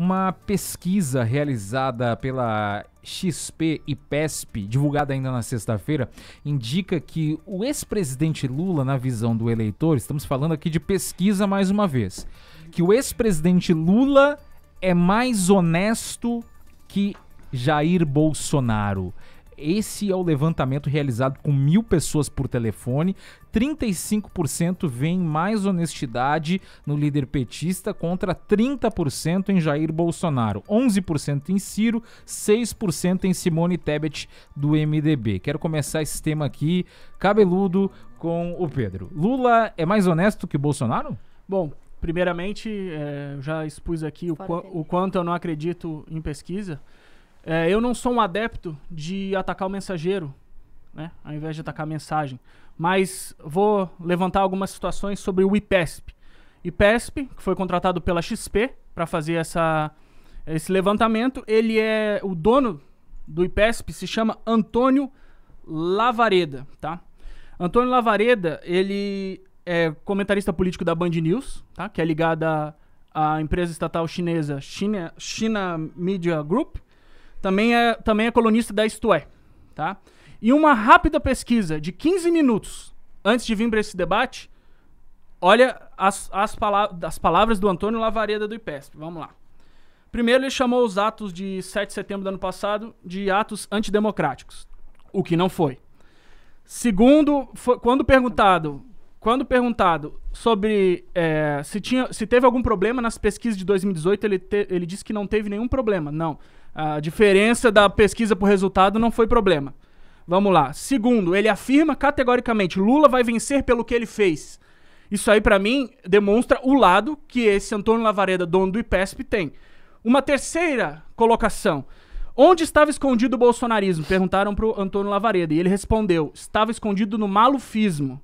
Uma pesquisa realizada pela XP e PESP, divulgada ainda na sexta-feira, indica que o ex-presidente Lula, na visão do eleitor, estamos falando aqui de pesquisa mais uma vez, que o ex-presidente Lula é mais honesto que Jair Bolsonaro. Esse é o levantamento realizado com mil pessoas por telefone. 35% vem mais honestidade no líder petista contra 30% em Jair Bolsonaro, 11% em Ciro, 6% em Simone Tebet do MDB. Quero começar esse tema aqui cabeludo com o Pedro. Lula é mais honesto que Bolsonaro? Bom, primeiramente, é, já expus aqui o, qu o quanto eu não acredito em pesquisa. É, eu não sou um adepto de atacar o mensageiro, né? Ao invés de atacar a mensagem. Mas vou levantar algumas situações sobre o IPESP. IPESP, que foi contratado pela XP para fazer essa, esse levantamento, ele é o dono do IPESP, se chama Antônio Lavareda, tá? Antônio Lavareda, ele é comentarista político da Band News, tá? Que é ligada à, à empresa estatal chinesa China, China Media Group, também é, também é colunista da Isto É. Tá? E uma rápida pesquisa de 15 minutos antes de vir para esse debate, olha as, as, pala as palavras do Antônio Lavareda do IPESP. Vamos lá. Primeiro, ele chamou os atos de 7 de setembro do ano passado de atos antidemocráticos, o que não foi. Segundo, foi, quando perguntado quando perguntado sobre é, se, tinha, se teve algum problema nas pesquisas de 2018, ele, te, ele disse que não teve nenhum problema. Não. A diferença da pesquisa para o resultado não foi problema. Vamos lá. Segundo, ele afirma categoricamente: Lula vai vencer pelo que ele fez. Isso aí, para mim, demonstra o lado que esse Antônio Lavareda, dono do IPESP, tem. Uma terceira colocação. Onde estava escondido o bolsonarismo? Perguntaram para o Antônio Lavareda. E ele respondeu: estava escondido no malufismo.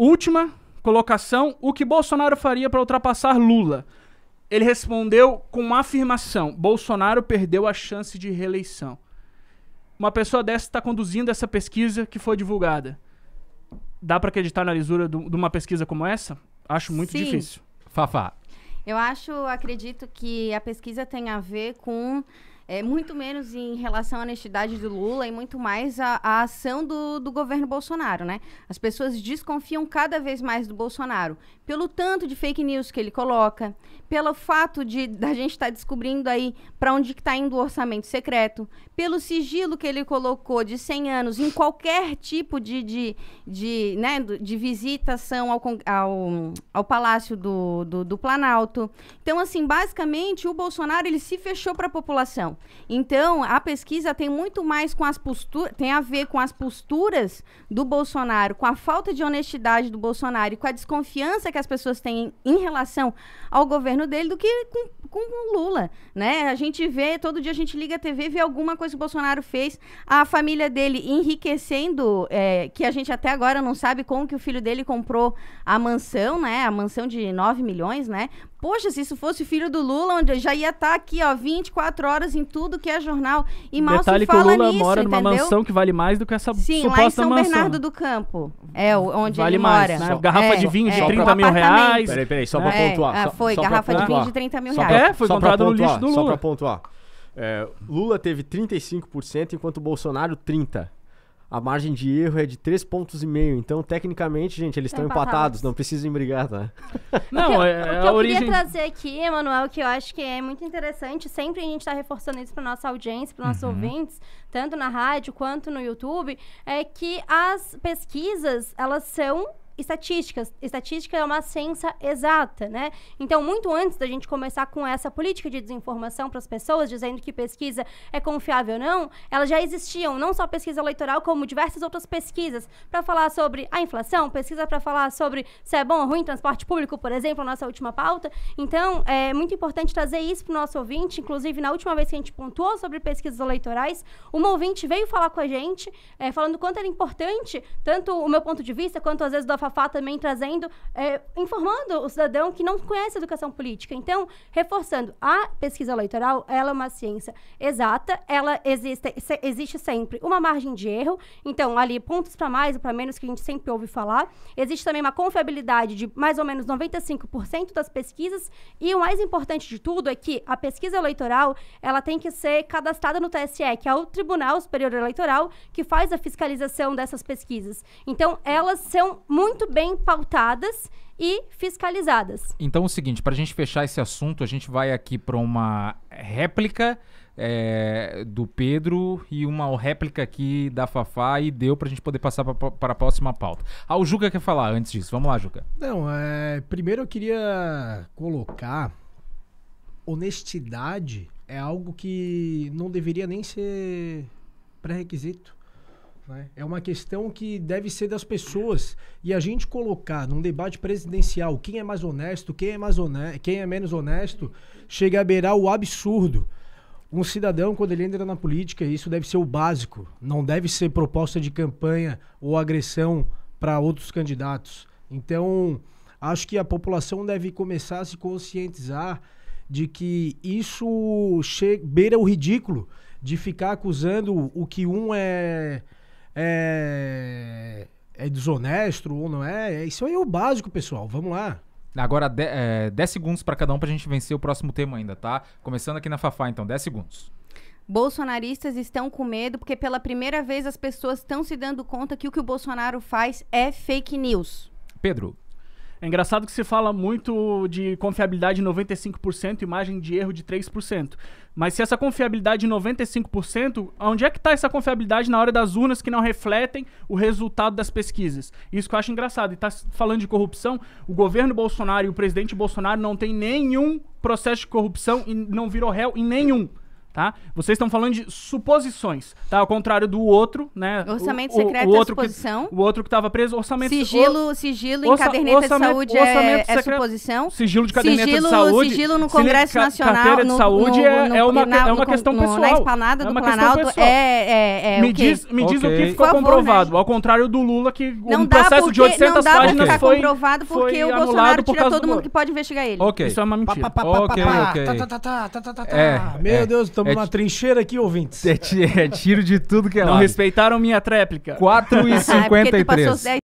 Última colocação: o que Bolsonaro faria para ultrapassar Lula? Ele respondeu com uma afirmação: Bolsonaro perdeu a chance de reeleição. Uma pessoa dessa está conduzindo essa pesquisa que foi divulgada. Dá para acreditar na lisura de uma pesquisa como essa? Acho muito Sim. difícil. Fafá. Eu acho, acredito que a pesquisa tem a ver com é, muito menos em relação à honestidade do Lula e muito mais à, ação do, do governo Bolsonaro, né? As pessoas desconfiam cada vez mais do Bolsonaro pelo tanto de fake news que ele coloca, pelo fato de da gente estar tá descobrindo aí para onde está indo o orçamento secreto, pelo sigilo que ele colocou de 100 anos em qualquer tipo de, de, de, né, de visitação ao, ao, ao Palácio do, do, do Planalto. Então, assim, basicamente, o Bolsonaro ele se fechou para a população. Então, a pesquisa tem muito mais com as posturas, tem a ver com as posturas do Bolsonaro, com a falta de honestidade do Bolsonaro e com a desconfiança que as pessoas têm em relação ao governo dele do que com, com o Lula, né? A gente vê, todo dia a gente liga a TV e vê alguma coisa que o Bolsonaro fez, a família dele enriquecendo, é, que a gente até agora não sabe como que o filho dele comprou a mansão, né? A mansão de 9 milhões, né? Poxa, se isso fosse filho do Lula, onde já ia estar tá aqui, ó, 24 horas em tudo que é jornal. E mal Detalhe se fala que o Lula nisso, mora entendeu? numa mansão que vale mais do que essa Sim, suposta mansão. Sim, lá em São mansão. Bernardo do Campo. É, onde vale ele mais, mora. Né? Garrafa é, de vinho é, de 30 mil reais. Peraí, peraí, só pra é. pontuar. Ah, foi, só, garrafa de vinho de 30 mil reais. é, foi comprado no lixo do Lula. Só pra pontuar. É, Lula teve 35%, enquanto Bolsonaro 30%. A margem de erro é de 3,5 pontos e meio. Então, tecnicamente, gente, eles tá estão empatados. empatados. não precisam brigar, tá? Não, o que, é, o que eu queria trazer aqui, Emanuel, que eu acho que é muito interessante, sempre a gente está reforçando isso para nossa audiência, para nossos uhum. ouvintes, tanto na rádio quanto no YouTube, é que as pesquisas, elas são estatísticas. Estatística é uma ciência exata, né? Então, muito antes da gente começar com essa política de desinformação para as pessoas, dizendo que pesquisa é confiável ou não, elas já existiam, não só pesquisa eleitoral, como diversas outras pesquisas para falar sobre a inflação, pesquisa para falar sobre se é bom ou ruim transporte público, por exemplo, a nossa última pauta. Então, é muito importante trazer isso para o nosso ouvinte. Inclusive, na última vez que a gente pontuou sobre pesquisas eleitorais, uma ouvinte veio falar com a gente, é, falando quanto era importante, tanto o meu ponto de vista, quanto às vezes do Fafá também trazendo, é, informando o cidadão que não conhece educação política. Então, reforçando, a pesquisa eleitoral, ela é uma ciência exata, ela existe, existe sempre uma margem de erro, então, ali, pontos para mais ou para menos, que a gente sempre ouve falar. Existe também uma confiabilidade de mais ou menos 95% das pesquisas, e o mais importante de tudo é que a pesquisa eleitoral, ela tem que ser cadastrada no TSE, que é o Tribunal Superior Eleitoral, que faz a fiscalização dessas pesquisas. Então, elas são muito muito bem pautadas e fiscalizadas. Então é o seguinte, para a gente fechar esse assunto, a gente vai aqui para uma réplica é, do Pedro e uma réplica aqui da Fafá e deu para a gente poder passar para a próxima pauta. Ah, o Juca quer falar antes disso. Vamos lá, Juca. Não, é, primeiro eu queria colocar honestidade é algo que não deveria nem ser pré-requisito. Né? É uma questão que deve ser das pessoas. E a gente colocar num debate presidencial quem é mais honesto, quem é, mais honesto, quem é menos honesto, chega a beirar o absurdo. Um cidadão, quando ele entra na política, isso deve ser o básico. Não deve ser proposta de campanha ou agressão para outros candidatos. Então, acho que a população deve começar a se conscientizar de que isso beira o ridículo de ficar acusando o que um é é, é desonesto ou não é? é. Isso aí é o básico, pessoal. Vamos lá. Agora, 10 é, segundos para cada um para a gente vencer o próximo tema ainda, tá? Começando aqui na Fafá, então, 10 segundos. Bolsonaristas estão com medo porque pela primeira vez as pessoas estão se dando conta que o que o Bolsonaro faz é fake news. Pedro. É engraçado que se fala muito de confiabilidade de 95% e margem de erro de 3%. Mas se essa confiabilidade de 95%, onde é que está essa confiabilidade na hora das urnas que não refletem o resultado das pesquisas? Isso que eu acho engraçado. E está falando de corrupção, o governo Bolsonaro e o presidente Bolsonaro não tem nenhum processo de corrupção e não virou réu em nenhum tá? Vocês estão falando de suposições, tá? Ao contrário do outro, né? Orçamento secreto o, o é outro é suposição. Que, o outro que estava preso, orçamento... Sigilo, o, sigilo em orça, caderneta orçamento, de saúde é- orçamento é, é, suposição. Sigilo de caderneta sigilo, de saúde. Sigilo no Congresso sigilo, Nacional. Carteira de saúde é-, é, é, uma, é uma questão pessoal. Na do é Planalto é, é, Me, diz, me okay. diz o que ficou favor, comprovado, né? ao contrário do Lula, que o um processo porque, de 800 páginas foi Não dá tá comprovado porque o Bolsonaro tira todo mundo que pode investigar ele. Ok. Isso é uma mentira. Ok, ok. Meu Deus do Estamos é na trincheira aqui, ouvintes. É, é, tiro de tudo que é lá. Não respeitaram minha tréplica. 4 e 53. Ah, é 10